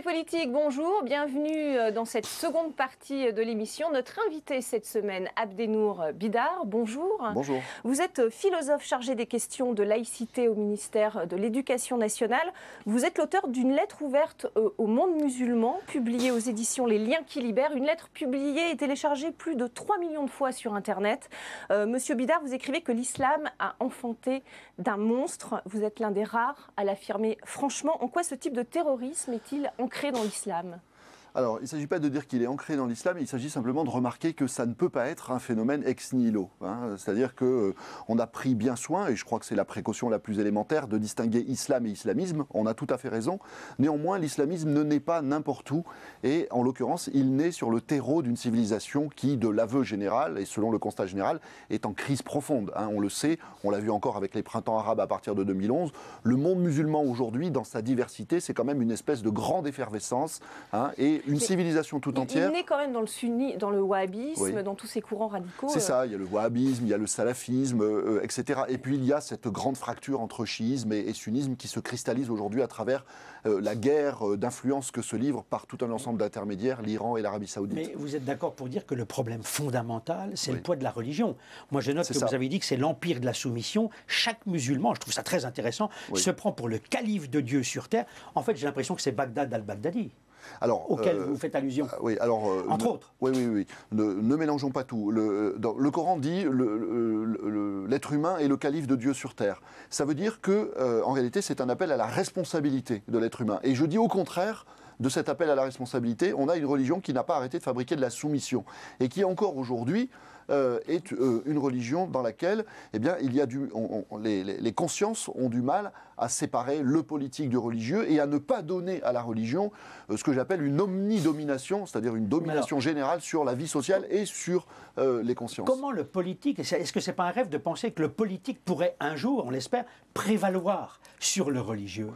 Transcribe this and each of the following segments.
politique, bonjour, bienvenue euh, dans cette seconde partie de l'émission. Notre invité cette semaine, Abdenour Bidar, bonjour. Bonjour. Vous êtes euh, philosophe chargé des questions de laïcité au ministère de l'Éducation nationale. Vous êtes l'auteur d'une lettre ouverte euh, au monde musulman, publiée aux éditions Les Liens qui libèrent, une lettre publiée et téléchargée plus de 3 millions de fois sur Internet. Monsieur Bidar, vous écrivez que l'islam a enfanté d'un monstre. Vous êtes l'un des rares à l'affirmer franchement. En quoi ce type de terrorisme est-il ancrée dans l'islam alors, il ne s'agit pas de dire qu'il est ancré dans l'islam, il s'agit simplement de remarquer que ça ne peut pas être un phénomène ex nihilo. Hein. C'est-à-dire qu'on euh, a pris bien soin, et je crois que c'est la précaution la plus élémentaire, de distinguer islam et islamisme. On a tout à fait raison. Néanmoins, l'islamisme ne naît pas n'importe où, et en l'occurrence, il naît sur le terreau d'une civilisation qui, de l'aveu général et selon le constat général, est en crise profonde. Hein. On le sait, on l'a vu encore avec les printemps arabes à partir de 2011. Le monde musulman aujourd'hui, dans sa diversité, c'est quand même une espèce de grande effervescence, hein, et une civilisation tout entière. Il est quand même dans le sunni, dans le wahhabisme, dans tous ces courants radicaux. C'est euh. ça, il y a le wahhabisme, il y a le salafisme, euh, euh, etc. Et puis il y a cette grande fracture entre chiisme et, sunnisme qui se cristallise aujourd'hui à travers la guerre d'influence que se livre par tout un ensemble d'intermédiaires, l'Iran et l'Arabie saoudite. Mais vous êtes d'accord pour dire que le problème fondamental, c'est le poids de la religion. Moi, je note que vous avez dit que c'est l'empire de la soumission. Chaque musulman, je trouve ça très intéressant, se prend pour le calife de Dieu sur terre. En fait, j'ai l'impression que c'est Bagdad al-Baghdadi. Alors, auquel euh, vous faites allusion. Euh, oui, alors, euh, Entre autres. Oui, oui, oui. Ne, mélangeons pas tout. Le, Coran dit l'être humain est le calife de Dieu sur terre. Ça veut dire que, en réalité, c'est un appel à la responsabilité de l'être humain. Et je dis au contraire de cet appel à la responsabilité, on a une religion qui n'a pas arrêté de fabriquer de la soumission et qui encore aujourd'hui euh, est euh, une religion dans laquelle eh bien, il y a du, les, les, consciences ont du mal à séparer le politique du religieux et à ne pas donner à la religion euh, ce que j'appelle une omnidomination, c'est-à-dire une domination générale sur la vie sociale et sur les consciences. Comment le politique, est-ce que ce n'est pas un rêve de penser que le politique pourrait un jour, on l'espère, prévaloir sur le religieux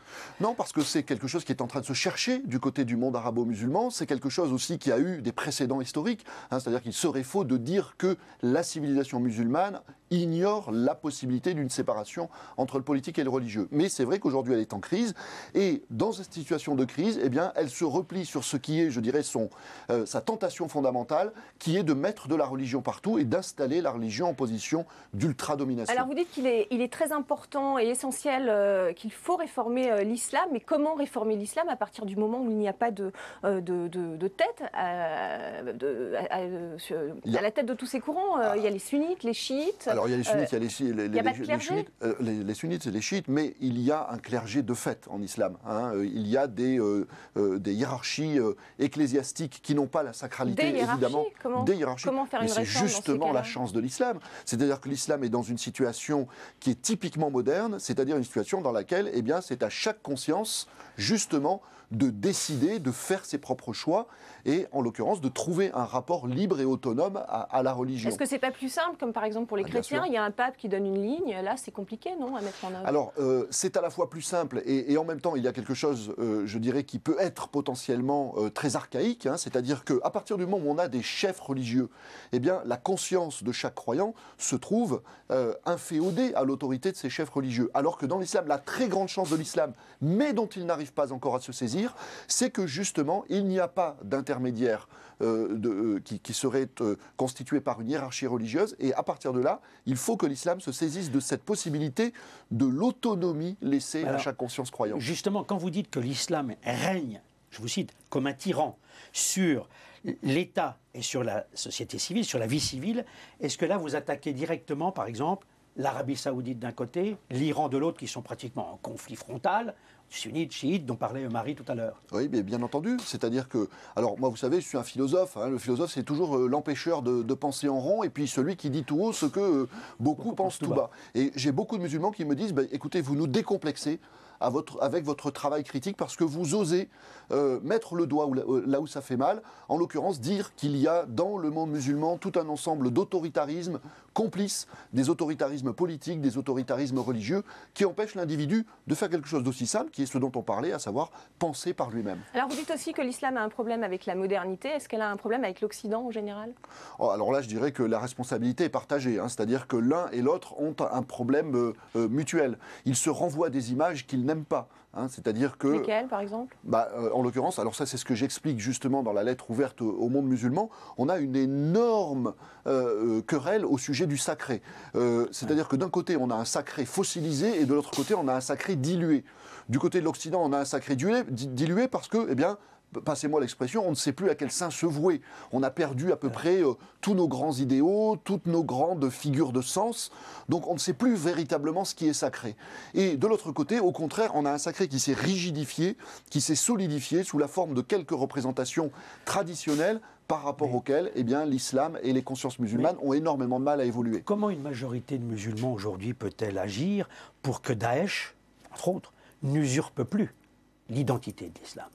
Non, parce que c'est quelque chose qui est en train de se chercher du côté du monde arabo-musulman, c'est quelque chose aussi qui a eu des précédents historiques, hein, c'est-à-dire qu'il serait faux de dire que la civilisation musulmane ignore la possibilité d'une séparation entre le politique et le religieux. Mais c'est vrai qu'aujourd'hui, elle est en crise. Et dans cette situation de crise, eh bien, elle se replie sur ce qui est, je dirais, son, euh, sa tentation fondamentale, qui est de mettre de la religion partout et d'installer la religion en position d'ultra-domination. Alors, vous dites qu'il est, très important et essentiel euh, qu'il faut réformer euh, l'islam. Mais comment réformer l'islam à partir du moment où il n'y a pas de, de, de, tête à, la tête de tous ces courants ah. Il y a les sunnites, les chiites. Ah, alors il y a les sunnites, il y a les, euh, les, les, et les chiites, mais il y a un clergé de fait en islam. Hein. Euh, il y a des, euh, des hiérarchies ecclésiastiques qui n'ont pas la sacralité, évidemment. des hiérarchies. Comment faire une C'est justement la chance de l'islam. C'est-à-dire que l'islam est dans une situation qui est typiquement moderne, c'est-à-dire une situation dans laquelle eh bien, c'est à chaque conscience, justement, de décider, de faire ses propres choix et en l'occurrence de trouver un rapport libre et autonome à, la religion. Est-ce que c'est pas plus simple comme par exemple pour les ah, chrétiens, il y a un pape qui donne une ligne, là c'est compliqué non à mettre en œuvre Alors euh, c'est à la fois plus simple et, en même temps il y a quelque chose, euh, je dirais, qui peut être potentiellement euh, très archaïque, hein, c'est-à-dire qu'à partir du moment où on a des chefs religieux, eh bien la conscience de chaque croyant se trouve inféodée à l'autorité de ses chefs religieux, alors que dans l'islam la très grande chance de l'islam, mais dont il n'arrive pas encore à se saisir c'est que justement, il n'y a pas d'intermédiaire euh, euh, qui, serait euh, constitué par une hiérarchie religieuse. Et à partir de là, il faut que l'islam se saisisse de cette possibilité de l'autonomie laissée à chaque conscience croyante. Justement, quand vous dites que l'islam règne, je vous cite, comme un tyran sur l'État et sur la société civile, sur la vie civile, est-ce que là vous attaquez directement, par exemple, l'Arabie saoudite d'un côté, l'Iran de l'autre, qui sont pratiquement en conflit frontal, sunnites, chiites, dont parlait Marie tout à l'heure. Oui, bien entendu. C'est-à-dire que, alors moi, vous savez, je suis un philosophe. Hein. le philosophe, c'est toujours euh, l'empêcheur de, penser en rond et puis celui qui dit tout haut ce que euh, beaucoup, pensent tout bas. Et j'ai beaucoup de musulmans qui me disent, bah, écoutez, vous nous décomplexez votre, avec votre travail critique parce que vous osez euh, mettre le doigt euh, là où ça fait mal, en l'occurrence dire qu'il y a dans le monde musulman tout un ensemble d'autoritarismes complices, des autoritarismes politiques, des autoritarismes religieux, qui empêchent l'individu de faire quelque chose d'aussi simple, qui est ce dont on parlait, à savoir penser par lui-même. Alors vous dites aussi que l'islam a un problème avec la modernité, est-ce qu'elle a un problème avec l'Occident en général oh, Alors là, je dirais que la responsabilité est partagée, hein. c'est-à-dire que l'un et l'autre ont un problème euh, mutuel. Ils se renvoient des images qu'ils n'aime pas. Hein. C'est-à-dire que. Lesquels, par exemple bah, euh, En l'occurrence, alors ça, c'est ce que j'explique justement dans la lettre ouverte au, monde musulman. On a une énorme euh, euh, querelle au sujet du sacré. C'est-à-dire que d'un côté, on a un sacré fossilisé et de l'autre côté, on a un sacré dilué. Du côté de l'Occident, on a un sacré dilué parce que, eh bien, passez-moi l'expression, on ne sait plus à quel saint se vouer. On a perdu à peu près euh, tous nos grands idéaux, toutes nos grandes figures de sens, donc on ne sait plus véritablement ce qui est sacré. Et de l'autre côté, au contraire, on a un sacré qui s'est rigidifié, qui s'est solidifié sous la forme de quelques représentations traditionnelles par rapport auxquelles eh bien, l'islam et les consciences musulmanes ont énormément de mal à évoluer. Comment une majorité de musulmans aujourd'hui peut-elle agir pour que Daesh, entre autres, n'usurpe plus l'identité de l'islam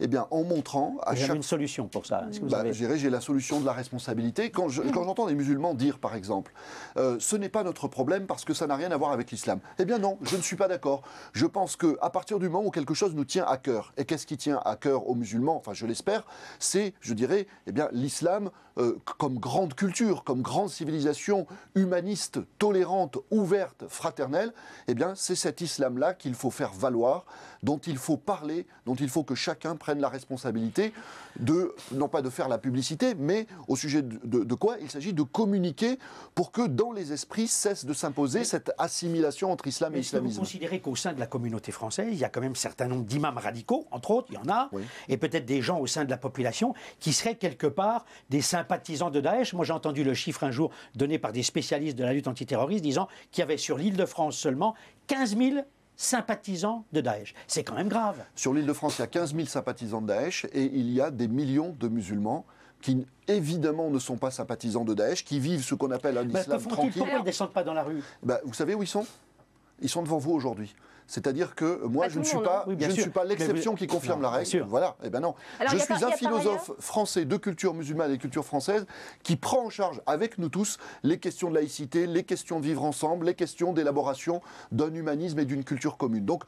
eh bien, en montrant à chaque... une solution pour ça. Hein, bah, j'ai la solution de la responsabilité. Quand j'entends des musulmans dire, par exemple, euh, ce n'est pas notre problème parce que ça n'a rien à voir avec l'islam. Eh bien non, je ne suis pas d'accord. Je pense que à partir du moment où quelque chose nous tient à cœur, et qu'est-ce qui tient à cœur aux musulmans Enfin, je l'espère, c'est, je dirais, eh bien, l'islam, euh, comme grande culture, comme grande civilisation humaniste, tolérante, ouverte, fraternelle, eh bien c'est cet islam-là qu'il faut faire valoir, dont il faut parler, dont il faut que chacun prenne la responsabilité de, non pas de faire la publicité, mais au sujet de, quoi il s'agit de communiquer pour que dans les esprits cesse de s'imposer cette assimilation entre islam et islamisme. Vous considérez qu'au sein de la communauté française, il y a quand même un certain nombre d'imams radicaux, entre autres, il y en a, et peut-être des gens au sein de la population qui seraient quelque part des simples sympathisants de Daesh. Moi, j'ai entendu le chiffre un jour donné par des spécialistes de la lutte antiterroriste disant qu'il y avait sur l'île de France seulement 15 000 sympathisants de Daesh. C'est quand même grave. Sur l'île de France, il y a 15 000 sympathisants de Daesh et il y a des millions de musulmans qui évidemment ne sont pas sympathisants de Daesh, qui vivent ce qu'on appelle un bah, islam tranquille. Pourquoi ils ne descendent pas dans la rue bah, Vous savez où ils sont Ils sont devant vous aujourd'hui. C'est-à-dire que moi, je, ne hein. suis, pas, suis pas l'exception qui confirme la règle. Voilà, eh ben non. je suis un philosophe français de culture musulmane et culture française qui prend en charge avec nous tous les questions de laïcité, les questions de vivre ensemble, les questions d'élaboration d'un humanisme et d'une culture commune. Donc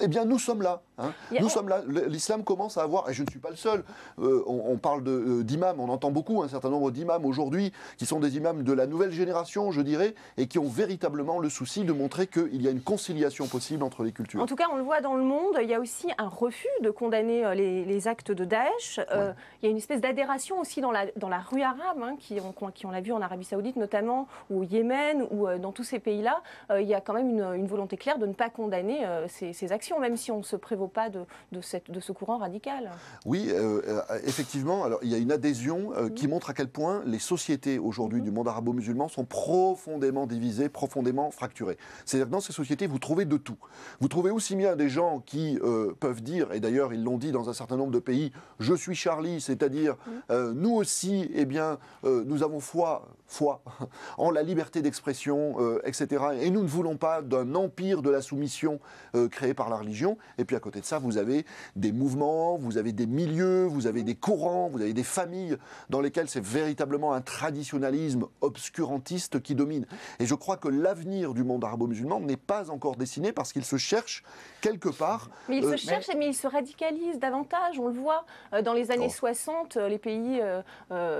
eh bien, nous sommes là. Hein. Nous sommes là. L'islam commence à avoir, et je ne suis pas le seul, euh, on, parle euh, d'imams, on entend beaucoup un certain nombre d'imams aujourd'hui qui sont des imams de la nouvelle génération, je dirais, et qui ont véritablement le souci de montrer qu'il y a une conciliation possible entre les cultures. En tout cas, on le voit dans le monde, il y a aussi un refus de condamner euh, les, actes de Daesh. Il y a une espèce d'adhération aussi dans la, dans la rue arabe, hein, qui, on, qui l'a vu en Arabie Saoudite notamment, ou au Yémen, ou dans tous ces pays-là. il y a quand même une, volonté claire de ne pas condamner ces actions même si on ne se prévaut pas de, cette, de, ce courant radical. Oui, euh, euh, effectivement, alors, il y a une adhésion euh, qui mhm. montre à quel point les sociétés aujourd'hui mhm. du monde arabo-musulman sont profondément divisées, profondément fracturées. C'est-à-dire que dans ces sociétés, vous trouvez de tout. Vous trouvez aussi bien des gens qui peuvent dire, et d'ailleurs ils l'ont dit dans un certain nombre de pays, je suis Charlie, c'est-à-dire mhm. nous aussi, eh bien, nous avons foi foi en la liberté d'expression, euh, etc. Et nous ne voulons pas d'un empire de la soumission euh, créé par la religion. Et puis à côté de ça, vous avez des mouvements, vous avez des milieux, vous avez des courants, vous avez des familles dans lesquelles c'est véritablement un traditionnalisme obscurantiste qui domine. Et je crois que l'avenir du monde arabo-musulman n'est pas encore dessiné parce qu'il se cherche quelque part. Mais il se euh, cherche, mais... il se radicalise davantage. On le voit dans les années 60, les pays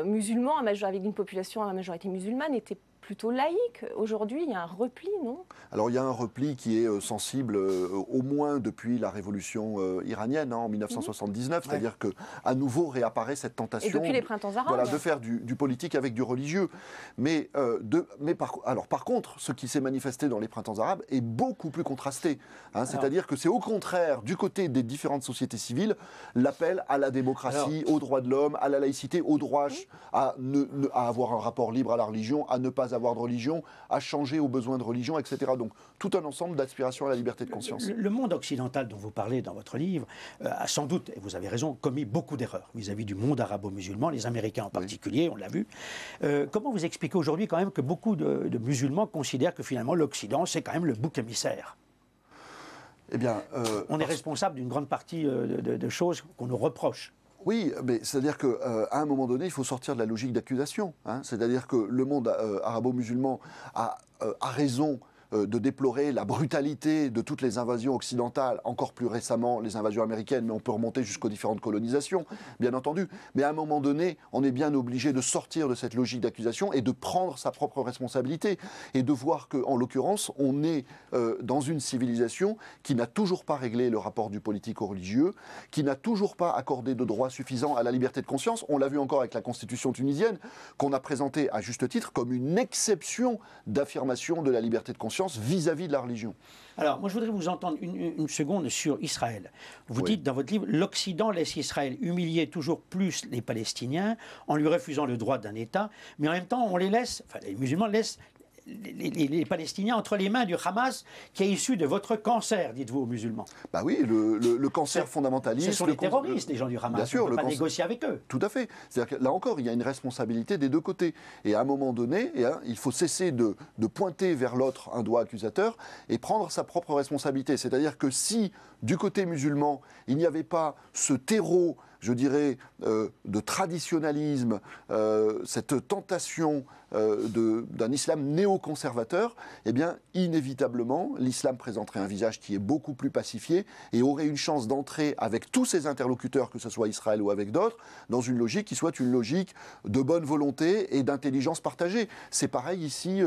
musulmans, avec une population à la majorité musulmans musulmane, était plutôt laïque. Aujourd'hui, il y a un repli, non Alors, il y a un repli qui est euh, sensible euh, au moins depuis la révolution euh, iranienne hein, en 1979, mhm. c'est-à-dire que à nouveau réapparaît cette tentation. depuis les printemps arabes. de faire du, politique avec du religieux. Mais, mais par, alors, par contre, ce qui s'est manifesté dans les printemps arabes est beaucoup plus contrasté. Hein. c'est-à-dire que c'est au contraire, du côté des différentes sociétés civiles, l'appel à la démocratie, aux droits de l'homme, à la laïcité, au droit à, à avoir un rapport libre à la religion, à ne pas avoir avoir de religion, à changer aux besoins de religion, etc. Donc tout un ensemble d'aspirations à la liberté de conscience. Le, monde occidental dont vous parlez dans votre livre euh, a sans doute, et vous avez raison, commis beaucoup d'erreurs vis-à-vis du monde arabo-musulman, les Américains en particulier, on l'a vu. Euh, comment vous expliquez aujourd'hui quand même que beaucoup de, musulmans considèrent que finalement l'Occident, c'est quand même le bouc émissaire eh bien, euh, on est responsable d'une grande partie de choses qu'on nous reproche. Oui, mais c'est-à-dire qu'à euh, un moment donné, il faut sortir de la logique d'accusation. Hein. C'est-à-dire que le monde euh, arabo-musulman a euh, raison euh, de déplorer la brutalité de toutes les invasions occidentales, encore plus récemment les invasions américaines, mais on peut remonter jusqu'aux différentes colonisations, bien entendu. Mais à un moment donné, on est bien obligé de sortir de cette logique d'accusation et de prendre sa propre responsabilité et de voir qu'en l'occurrence, on est euh, dans une civilisation qui n'a toujours pas réglé le rapport du politique au religieux, qui n'a toujours pas accordé de droits suffisants à la liberté de conscience. On l'a vu encore avec la constitution tunisienne, qu'on a présentée à juste titre comme une exception d'affirmation de la liberté de conscience vis-à-vis de la religion. Alors, moi, je voudrais vous entendre une, seconde sur Israël. Vous dites dans votre livre, l'Occident laisse Israël humilier toujours plus les Palestiniens en lui refusant le droit d'un État, mais en même temps, on les laisse, enfin, les musulmans laissent les, Palestiniens entre les mains du Hamas qui est issu de votre cancer, dites-vous aux musulmans. Bah oui, le, cancer fondamentaliste. Ce sont les terroristes, les gens du Hamas. Bien sûr, on ne peut pas négocier avec eux. Tout à fait. là encore, il y a une responsabilité des deux côtés. Et à un moment donné, eh ben, il faut cesser de, de pointer vers l'autre un doigt accusateur et prendre sa propre responsabilité. C'est-à-dire que si du côté musulman, il n'y avait pas ce terreau je dirais, euh, de traditionnalisme, euh, cette tentation euh, de d'un islam néoconservateur, eh bien, inévitablement, l'islam présenterait un visage qui est beaucoup plus pacifié et aurait une chance d'entrer avec tous ses interlocuteurs, que ce soit Israël ou avec d'autres, dans une logique qui soit une logique de bonne volonté et d'intelligence partagée. C'est pareil ici,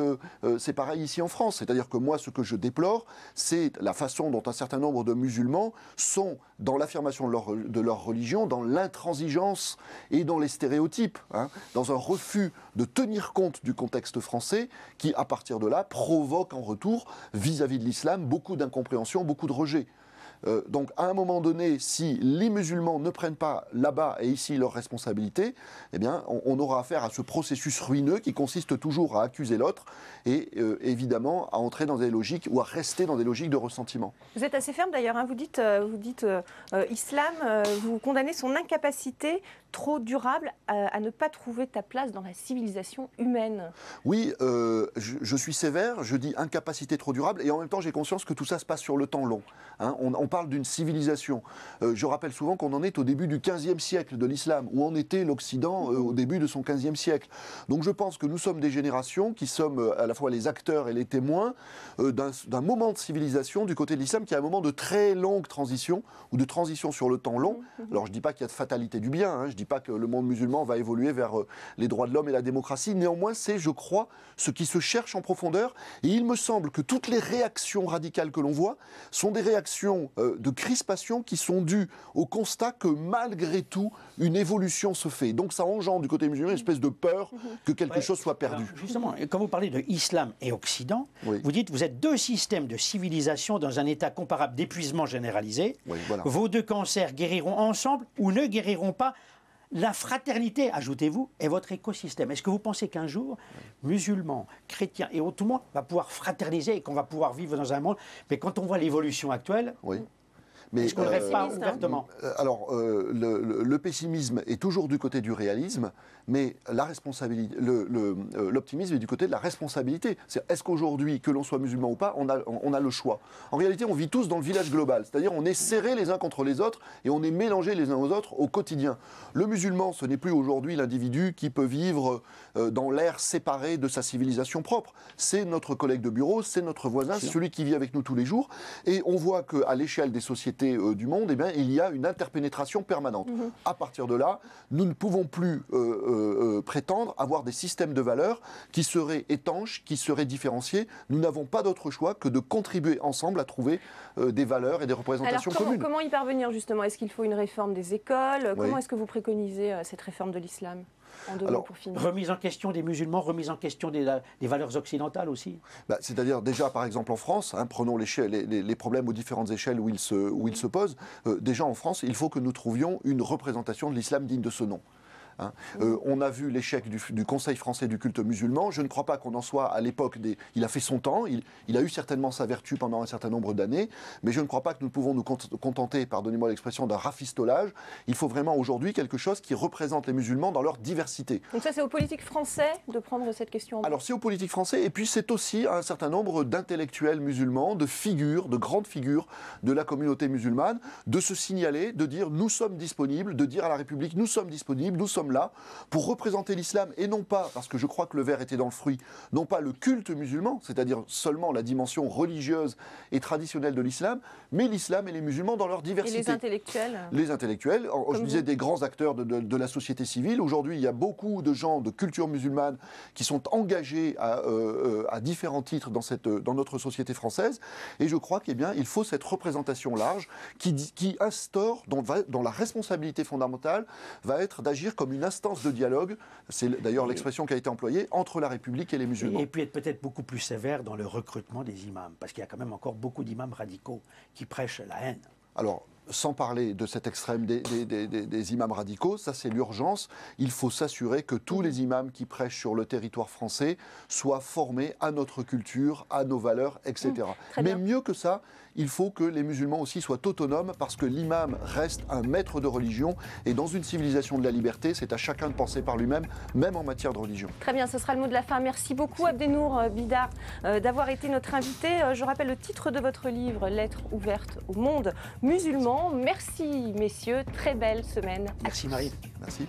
c'est pareil ici en France. C'est-à-dire que moi, ce que je déplore, c'est la façon dont un certain nombre de musulmans sont dans l'affirmation de, de leur religion, dans l'intransigeance et dans les stéréotypes, hein, dans un refus de tenir compte du contexte français qui, à partir de là, provoque en retour, vis à -vis de l'islam, beaucoup d'incompréhension, beaucoup de rejet. Euh, donc à un moment donné, si les musulmans ne prennent pas là-bas et ici leurs responsabilités, eh bien on, aura affaire à ce processus ruineux qui consiste toujours à accuser l'autre et euh, évidemment à entrer dans des logiques ou à rester dans des logiques de ressentiment. Vous êtes assez ferme d'ailleurs, hein. vous dites, euh, vous dites islam, vous condamnez son incapacité trop durable à, ne pas trouver ta place dans la civilisation humaine Oui, euh, je, suis sévère, je dis incapacité trop durable, et en même temps j'ai conscience que tout ça se passe sur le temps long. Hein. on, parle d'une civilisation. Euh, je rappelle souvent qu'on en est au début du 15e siècle de l'islam, où en était l'Occident euh, au début de son 15e siècle. Donc je pense que nous sommes des générations qui sommes à la fois les acteurs et les témoins d'un moment de civilisation du côté de l'islam qui est un moment de très longue transition, ou de transition sur le temps long. Mmh, mmh. Alors je ne dis pas qu'il y a de fatalité du bien, hein, je dis dis pas que le monde musulman va évoluer vers euh, les droits de l'homme et la démocratie. Néanmoins, c'est, je crois, ce qui se cherche en profondeur. Et il me semble que toutes les réactions radicales que l'on voit sont des réactions euh, de crispation qui sont dues au constat que malgré tout, une évolution se fait. Donc ça engendre du côté musulman une espèce de peur mhm. que quelque chose soit perdu. justement, quand vous parlez de islam et Occident, vous dites vous êtes deux systèmes de civilisation dans un état comparable d'épuisement généralisé. Vos deux cancers guériront ensemble ou ne guériront pas la fraternité, ajoutez-vous, est votre écosystème. Est-ce que vous pensez qu'un jour, musulmans, chrétiens et autres, tout va pouvoir fraterniser et qu'on va pouvoir vivre dans un monde Mais quand on voit l'évolution actuelle, oui je ne euh, pas hein. euh, Alors, euh, le, pessimisme est toujours du côté du réalisme, mais la responsabilité, l'optimisme est du côté de la responsabilité. C'est est-ce qu'aujourd'hui, que l'on soit musulman ou pas, on a, on a le choix. En réalité, on vit tous dans le village global, c'est-à-dire on est serrés les uns contre les autres et on est mélangés les uns aux autres au quotidien. Le musulman, ce n'est plus aujourd'hui l'individu qui peut vivre dans l'air séparé de sa civilisation propre. C'est notre collègue de bureau, c'est notre voisin, celui qui vit avec nous tous les jours, et on voit qu'à l'échelle des sociétés euh, du monde, eh bien, il y a une interpénétration permanente. A mhm. À partir de là, nous ne pouvons plus euh, euh, prétendre avoir des systèmes de valeurs qui seraient étanches, qui seraient différenciés. Nous n'avons pas d'autre choix que de contribuer ensemble à trouver des valeurs et des représentations comment, Comment y parvenir justement Est-ce qu'il faut une réforme des écoles Comment est-ce que vous préconisez cette réforme de l'islam alors, Remise en question des musulmans, remise en question des, valeurs occidentales aussi bah, C'est-à-dire, déjà, par exemple, en France, hein, prenons les, problèmes aux différentes échelles où ils se, posent. Euh, déjà, en France, il faut que nous trouvions une représentation de l'islam digne de ce nom. Hein. Euh, on a vu l'échec du, Conseil français du culte musulman. Je ne crois pas qu'on en soit à l'époque des. Il a fait son temps, il, il, a eu certainement sa vertu pendant un certain nombre d'années, mais je ne crois pas que nous pouvons nous contenter, pardonnez-moi l'expression, d'un rafistolage. Il faut vraiment aujourd'hui quelque chose qui représente les musulmans dans leur diversité. Donc ça, c'est aux politiques français de prendre cette question Alors c'est aux politiques français, et puis c'est aussi à un certain nombre d'intellectuels musulmans, de figures, de grandes figures de la communauté musulmane, de se signaler, de dire nous sommes disponibles, de dire à la République nous sommes disponibles, nous sommes là pour représenter l'islam et non pas, parce que je crois que le verre était dans le fruit, non pas le culte musulman, c'est-à-dire seulement la dimension religieuse et traditionnelle de l'islam, mais l'islam et les musulmans dans leur diversité. Et les intellectuels Les intellectuels, je disais des grands acteurs de, la société civile. Aujourd'hui, il y a beaucoup de gens de culture musulmane qui sont engagés à, euh, euh, différents titres dans, cette, dans notre société française. Et je crois qu'il faut cette représentation large qui, instaure, dont dans la responsabilité fondamentale, va être d'agir comme une instance de dialogue, c'est d'ailleurs l'expression qui a été employée, entre la République et les musulmans. Et puis être peut-être beaucoup plus sévère dans le recrutement des imams, parce qu'il y a quand même encore beaucoup d'imams radicaux qui prêchent la haine. Alors, sans parler de cet extrême des, imams radicaux, ça c'est l'urgence. Il faut s'assurer que tous les imams qui prêchent sur le territoire français soient formés à notre culture, à nos valeurs, etc. Mmh, Mais mieux que ça, il faut que les musulmans aussi soient autonomes parce que l'imam reste un maître de religion et dans une civilisation de la liberté, c'est à chacun de penser par lui-même, même en matière de religion. Très bien, ce sera le mot de la fin. Merci beaucoup Abdenour euh, Bidar euh, d'avoir été notre invité. Euh, je rappelle le titre de votre livre, Lettre ouverte au monde musulman Merci messieurs, très belle semaine. Merci Marie. Merci.